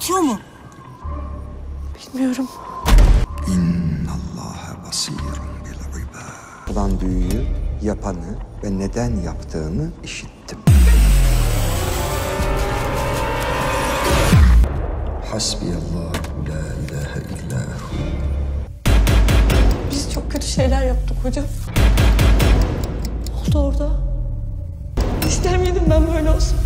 Tutuyor mu? Bilmiyorum. İnnallâhe basîrun bil ibâd. Olan büyüyü, yapanı ve neden yaptığını işittim. Hasbiyallahu la ilahe illahu. Biz çok kötü şeyler yaptık hocam. Ne oldu orada? İstemedim ben böyle olsun.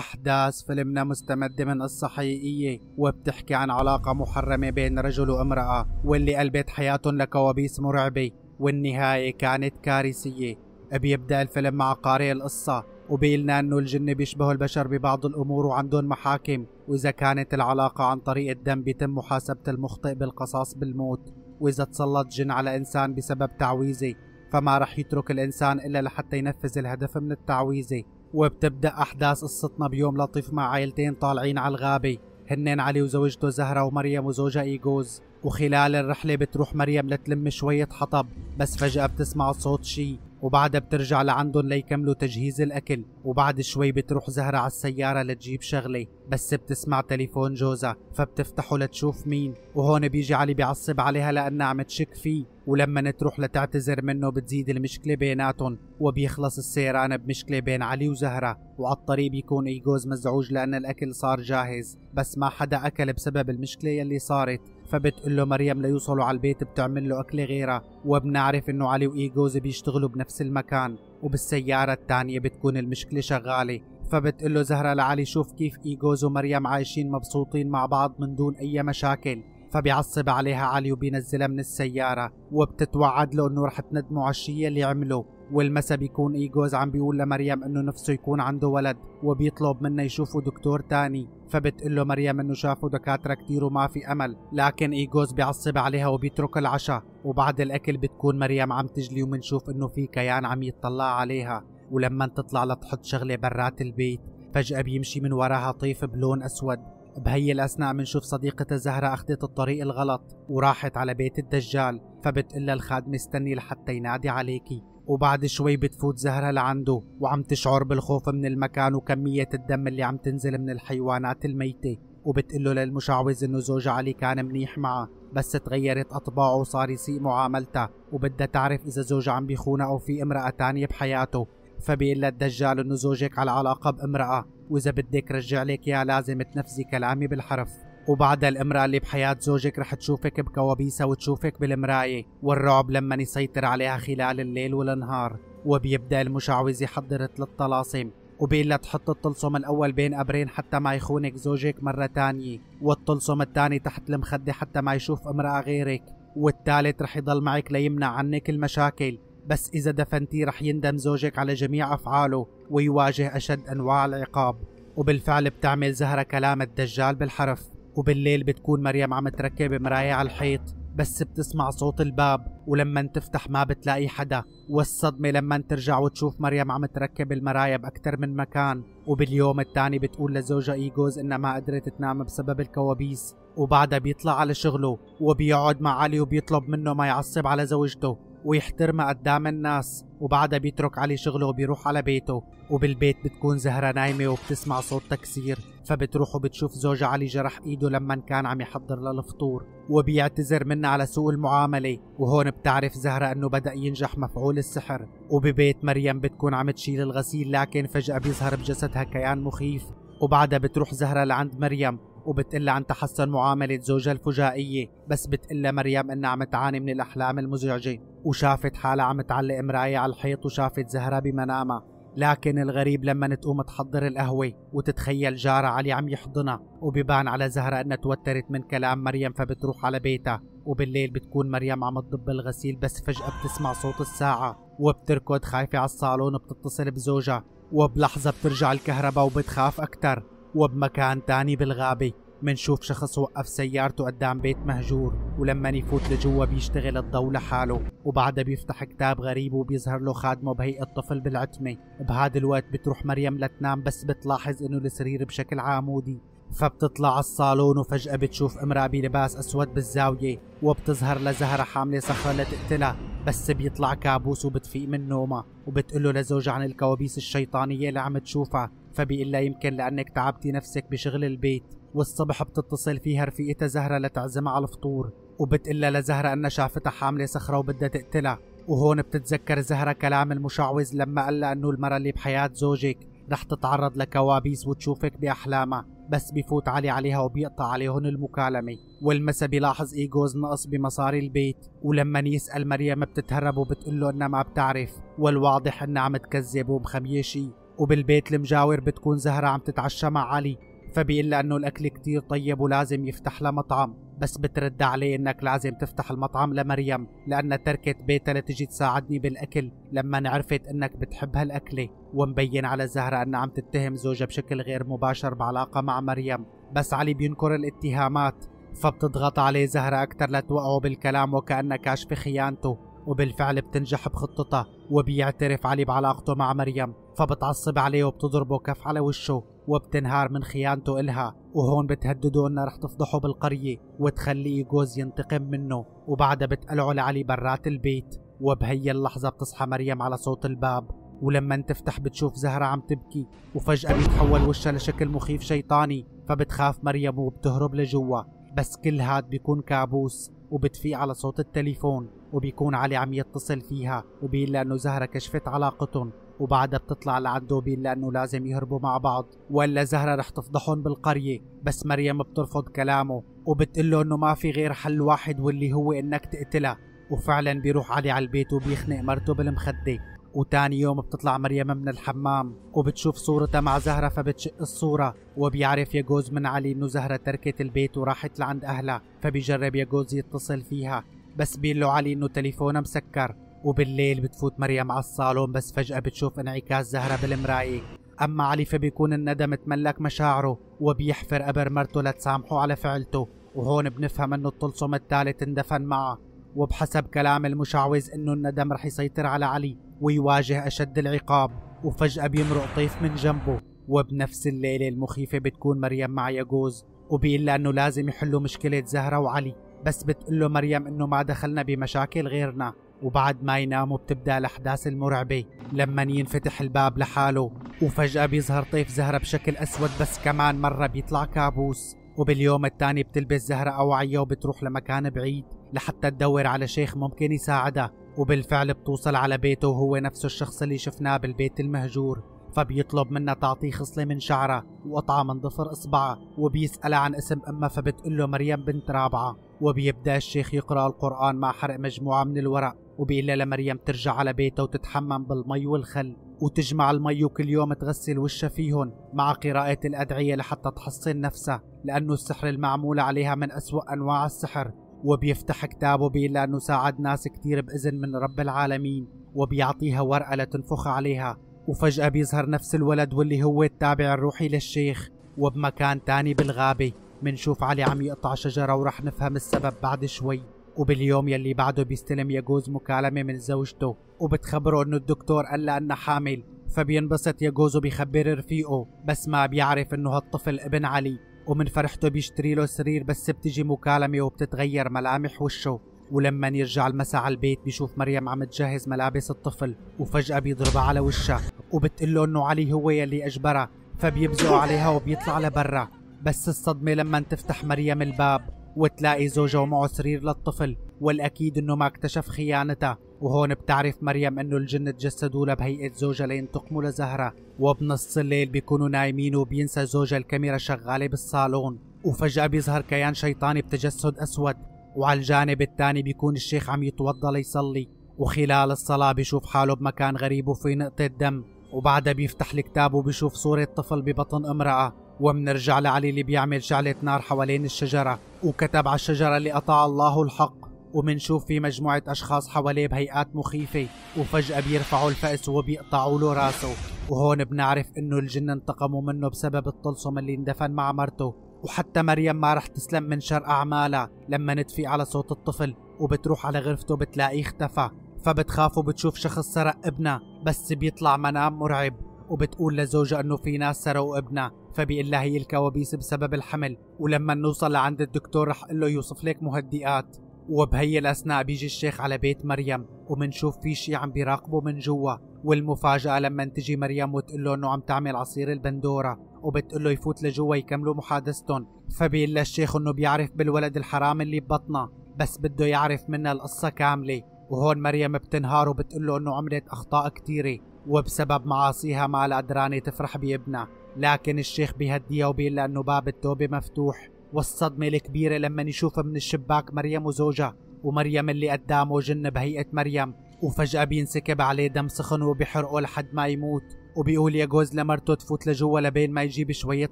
أحداث فيلمنا مستمدة من قصة حقيقية وبتحكي عن علاقة محرمة بين رجل وامرأة واللي قلبت حياتهم لكوابيس مرعبة والنهاية كانت كارثية بيبدأ الفيلم مع قارئ القصة وبيلنا انه الجن بيشبهوا البشر ببعض الامور وعندهم محاكم واذا كانت العلاقة عن طريق الدم بيتم محاسبة المخطئ بالقصاص بالموت واذا تسلط جن على انسان بسبب تعويذة فما رح يترك الانسان الا لحتى ينفذ الهدف من التعويذة وبتبدأ أحداث قصتنا بيوم لطيف مع عائلتين طالعين على الغابة هنن علي وزوجته زهرة ومريم وزوجها إيجوز وخلال الرحلة بتروح مريم لتلم شوية حطب بس فجأة بتسمع صوت شي وبعدها بترجع لعندهم ليكملوا تجهيز الأكل وبعد شوي بتروح زهرة على السيارة لتجيب شغلة بس بتسمع تليفون جوزها فبتفتحه لتشوف مين وهون بيجي علي بيعصب عليها لأنها عم تشك فيه ولما تروح لتعتذر منه بتزيد المشكلة بيناتهم وبيخلص السيران بمشكلة بين علي وزهرة وعلى الطريق بيكون إيجوز مزعوج لأن الأكل صار جاهز بس ما حدا أكل بسبب المشكلة يلي صارت فبتقول له مريم ليوصلوا على البيت بتعمل له أكلة غيرها وبنعرف إنه علي وإيجوز بيشتغلوا بنفس المكان وبالسيارة التانية بتكون المشكلة شغالة فبتقول له زهرة لعلي شوف كيف إيجوز ومريم عايشين مبسوطين مع بعض من دون أي مشاكل فبيعصب عليها علي وبينزلها من السيارة وبتتوعد له انه رح تندمه على الشيء اللي عمله والمسا بيكون ايجوز عم بيقول لمريم انه نفسه يكون عنده ولد وبيطلب منه يشوفه دكتور تاني فبتقول له مريم انه شافوا دكاتره كتير وما في امل لكن ايجوز بيعصب عليها وبيترك العشاء وبعد الاكل بتكون مريم عم تجلي ومنشوف انه في كيان عم يتطلع عليها ولما تطلع لتحط شغله برات البيت فجأة بيمشي من وراها طيف بلون أسود بهي الأثناء منشوف صديقة زهرة أخذت الطريق الغلط وراحت على بيت الدجال فبتقلها الخادم استني لحتى ينادي عليكي وبعد شوي بتفوت زهرة لعنده وعم تشعر بالخوف من المكان وكمية الدم اللي عم تنزل من الحيوانات الميتة وبتقله للمشعوذ انه زوجها علي كان منيح معها بس تغيرت اطباعه وصار يسيء معاملتها وبدها تعرف اذا زوجها عم بيخونها او في امرأة تانية بحياته فبيقول الدجال انه زوجك على علاقة بامرأة وإذا بدك رجع لك يا لازم تنفذي كلامي بالحرف وبعدها الامرأة اللي بحياة زوجك رح تشوفك بكوابيسها وتشوفك بالمراية والرعب لما يسيطر عليها خلال الليل والنهار وبيبدأ المشعوذ يحضر ثلاث طلاسم وبيقول تحط الطلسم الأول بين قبرين حتى ما يخونك زوجك مرة تانية والطلسم الثاني تحت المخدة حتى ما يشوف امرأة غيرك والثالث رح يضل معك ليمنع عنك المشاكل بس إذا دفنتي رح يندم زوجك على جميع أفعاله ويواجه أشد أنواع العقاب وبالفعل بتعمل زهرة كلام الدجال بالحرف وبالليل بتكون مريم عم تركب مراية على الحيط بس بتسمع صوت الباب ولما تفتح ما بتلاقي حدا والصدمة لما ترجع وتشوف مريم عم تركب المراية بأكثر من مكان وباليوم الثاني بتقول لزوجها إيجوز إنها ما قدرت تنام بسبب الكوابيس وبعدها بيطلع على شغله وبيقعد مع علي وبيطلب منه ما يعصب على زوجته ويحترمها قدام الناس وبعدها بيترك علي شغله وبيروح على بيته وبالبيت بتكون زهرة نايمة وبتسمع صوت تكسير فبتروح وبتشوف زوجها علي جرح ايده لما كان عم يحضر للفطور وبيعتذر منها على سوء المعاملة وهون بتعرف زهرة انه بدأ ينجح مفعول السحر وببيت مريم بتكون عم تشيل الغسيل لكن فجأة بيظهر بجسدها كيان مخيف وبعدها بتروح زهرة لعند مريم وبتقلا عن تحسن معاملة زوجها الفجائية بس بتقلا مريم انها عم تعاني من الاحلام المزعجة وشافت حالها عم تعلق مراية على الحيط وشافت زهرة بمنامها لكن الغريب لما تقوم تحضر القهوة وتتخيل جارة علي عم يحضنها وبيبان على زهرة انها توترت من كلام مريم فبتروح على بيتها وبالليل بتكون مريم عم تضب الغسيل بس فجأة بتسمع صوت الساعة وبتركض خايفة على الصالون وبتتصل بزوجها وبلحظة بترجع الكهرباء وبتخاف أكتر وبمكان تاني بالغابة منشوف شخص وقف سيارته قدام بيت مهجور ولما يفوت لجوا بيشتغل الضوء لحاله وبعدها بيفتح كتاب غريب وبيظهر له خادمه بهيئة طفل بالعتمة بهذا الوقت بتروح مريم لتنام بس بتلاحظ انه السرير بشكل عمودي فبتطلع الصالون وفجأة بتشوف امرأة بلباس أسود بالزاوية وبتظهر لزهرة حاملة صخرة لتقتلها بس بيطلع كابوس وبتفيق من نومها وبتقله لزوجها عن الكوابيس الشيطانية اللي عم تشوفها فبيقول لها يمكن لأنك تعبتي نفسك بشغل البيت والصبح بتتصل فيها رفيقتها زهرة لتعزمها على الفطور وبتقلها لزهرة أنها شافتها حاملة صخرة وبدها تقتلها وهون بتتذكر زهرة كلام المشعوذ لما قال لها أنه المرة اللي بحياة زوجك رح تتعرض لكوابيس وتشوفك بأحلامها بس بفوت علي عليها وبيقطع عليهن المكالمة والمسا بيلاحظ ايجوز نقص بمصاري البيت ولما يسأل مريم بتتهرب وبتقول له انها ما بتعرف والواضح انها عم تكذب ومخبية شي وبالبيت المجاور بتكون زهرة عم تتعشى مع علي فبيقول لها انه الاكل كتير طيب ولازم يفتح لها مطعم بس بترد عليه انك لازم تفتح المطعم لمريم لانها تركت بيتها لتجي تساعدني بالاكل لما عرفت انك بتحب هالاكله ومبين على زهرة انها عم تتهم زوجها بشكل غير مباشر بعلاقة مع مريم بس علي بينكر الاتهامات فبتضغط عليه زهرة أكتر لتوقعه بالكلام وكأنها كاشفة خيانته وبالفعل بتنجح بخطتها وبيعترف علي بعلاقته مع مريم فبتعصب عليه وبتضربه كف على وشه وبتنهار من خيانته إلها وهون بتهددوا انها رح تفضحه بالقرية وتخليه جوز ينتقم منه وبعدها بتقلعه لعلي برات البيت وبهي اللحظة بتصحى مريم على صوت الباب ولما تفتح بتشوف زهرة عم تبكي وفجأة بيتحول وشها لشكل مخيف شيطاني فبتخاف مريم وبتهرب لجوا بس كل هاد بيكون كابوس وبتفيق على صوت التليفون وبيكون علي عم يتصل فيها وبيقول انه زهرة كشفت علاقتهم وبعدها بتطلع لعندوبين لأنه لازم يهربوا مع بعض ولا زهرة رح تفضحهم بالقرية بس مريم بترفض كلامه وبتقله انه ما في غير حل واحد واللي هو انك تقتلها وفعلا بيروح علي على البيت وبيخنق مرته بالمخدة وتاني يوم بتطلع مريم من الحمام وبتشوف صورتها مع زهرة فبتشق الصورة وبيعرف ياجوز من علي انه زهرة تركت البيت وراحت لعند اهلها فبيجرب ياجوز يتصل فيها بس بيقول له علي انه تليفونه مسكر وبالليل بتفوت مريم على الصالون بس فجأة بتشوف انعكاس زهرة بالمراية أما علي فبيكون الندم تملك مشاعره وبيحفر قبر مرته لتسامحه على فعلته وهون بنفهم انه الطلسم الثالث اندفن معه وبحسب كلام المشعوذ انه الندم رح يسيطر على علي ويواجه أشد العقاب وفجأة بيمرق طيف من جنبه وبنفس الليلة المخيفة بتكون مريم مع يجوز وبيقول انه لازم يحلوا مشكلة زهرة وعلي بس بتقول له مريم انه ما دخلنا بمشاكل غيرنا وبعد ما يناموا بتبدا الاحداث المرعبه لما ينفتح الباب لحاله وفجاه بيظهر طيف زهره بشكل اسود بس كمان مره بيطلع كابوس وباليوم الثاني بتلبس زهره اوعيه وبتروح لمكان بعيد لحتى تدور على شيخ ممكن يساعدها وبالفعل بتوصل على بيته وهو نفسه الشخص اللي شفناه بالبيت المهجور فبيطلب منها تعطيه خصلة من شعرها وقطعة من ضفر إصبعها وبيسألها عن اسم أمها فبتقول له مريم بنت رابعة وبيبدأ الشيخ يقرأ القرآن مع حرق مجموعة من الورق وبيقول لها لمريم ترجع على بيتها وتتحمم بالمي والخل وتجمع المي وكل يوم تغسل وشها فيهن مع قراءة الأدعية لحتى تحصن نفسها لأنه السحر المعمول عليها من أسوأ أنواع السحر وبيفتح كتابه بيقول لها أنه ساعد ناس كتير بإذن من رب العالمين وبيعطيها ورقة لتنفخ عليها وفجأة بيظهر نفس الولد واللي هو التابع الروحي للشيخ وبمكان تاني بالغابة منشوف علي عم يقطع شجرة ورح نفهم السبب بعد شوي وباليوم يلي بعده بيستلم ياجوز مكالمة من زوجته وبتخبره انه الدكتور قال لها انها حامل فبينبسط ياجوز وبيخبر رفيقه بس ما بيعرف انه هالطفل ابن علي ومن فرحته بيشتري له سرير بس بتجي مكالمة وبتتغير ملامح وشه ولما يرجع المساء على البيت بيشوف مريم عم تجهز ملابس الطفل وفجأة بيضربها على وشها وبتقله انه علي هو يلي اجبرها فبيبزقوا عليها وبيطلع لبرا بس الصدمة لما تفتح مريم الباب وتلاقي زوجها ومعه سرير للطفل والأكيد إنه ما اكتشف خيانتها وهون بتعرف مريم إنه الجن تجسدوا لها بهيئة زوجها لينتقموا لزهرة وبنص الليل بيكونوا نايمين وبينسى زوجها الكاميرا شغالة بالصالون وفجأة بيظهر كيان شيطاني بتجسد أسود وعلى الجانب الثاني بيكون الشيخ عم يتوضى ليصلي وخلال الصلاة بيشوف حاله بمكان غريب وفي نقطة دم وبعدها بيفتح الكتاب وبيشوف صورة طفل ببطن امرأة ومنرجع لعلي اللي بيعمل شعلة نار حوالين الشجرة وكتب على الشجرة اللي قطع الله الحق ومنشوف في مجموعة أشخاص حواليه بهيئات مخيفة وفجأة بيرفعوا الفأس وبيقطعوا له راسه وهون بنعرف إنه الجن انتقموا منه بسبب الطلسم اللي اندفن مع مرته وحتى مريم ما رح تسلم من شر أعمالها لما نتفي على صوت الطفل وبتروح على غرفته بتلاقيه اختفى فبتخاف وبتشوف شخص سرق ابنها بس بيطلع منام مرعب وبتقول لزوجها انه في ناس سرقوا ابنها فبيقول هي الكوابيس بسبب الحمل ولما نوصل لعند الدكتور رح قله يوصف لك مهدئات وبهي الأثناء بيجي الشيخ على بيت مريم ومنشوف في شي عم بيراقبه من جوا والمفاجأة لما تجي مريم وتقول له انه عم تعمل عصير البندورة وبتقول له يفوت لجوا يكملوا محادثتهم فبيقول الشيخ انه بيعرف بالولد الحرام اللي ببطنها بس بده يعرف منها القصة كاملة وهون مريم بتنهار وبتقول له انه عملت اخطاء كثيره وبسبب معاصيها ما قدرانة تفرح بابنها لكن الشيخ بيهديها وبيقول لها انه باب التوبه مفتوح والصدمه الكبيره لما يشوف من الشباك مريم وزوجها ومريم اللي قدامه جن بهيئه مريم وفجاه بينسكب عليه دم سخن وبيحرقه لحد ما يموت وبيقول يا جوز لمرته تفوت لجوا لبين ما يجيب شويه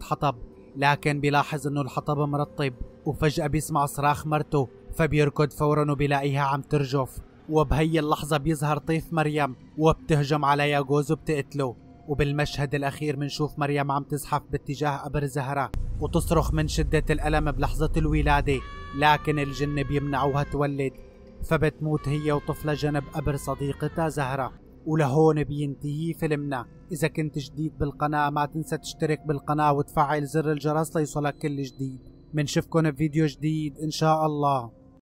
حطب لكن بيلاحظ انه الحطب مرطب وفجاه بيسمع صراخ مرته فبيركض فورا وبيلاقيها عم ترجف وبهي اللحظه بيظهر طيف مريم وبتهجم على ياجوز وبتقتله وبالمشهد الأخير منشوف مريم عم تزحف باتجاه قبر زهرة وتصرخ من شدة الألم بلحظة الولادة لكن الجن بيمنعوها تولد فبتموت هي وطفلة جنب قبر صديقتها زهرة ولهون بينتهي فيلمنا إذا كنت جديد بالقناة ما تنسى تشترك بالقناة وتفعل زر الجرس ليصلك كل جديد منشوفكن بفيديو جديد إن شاء الله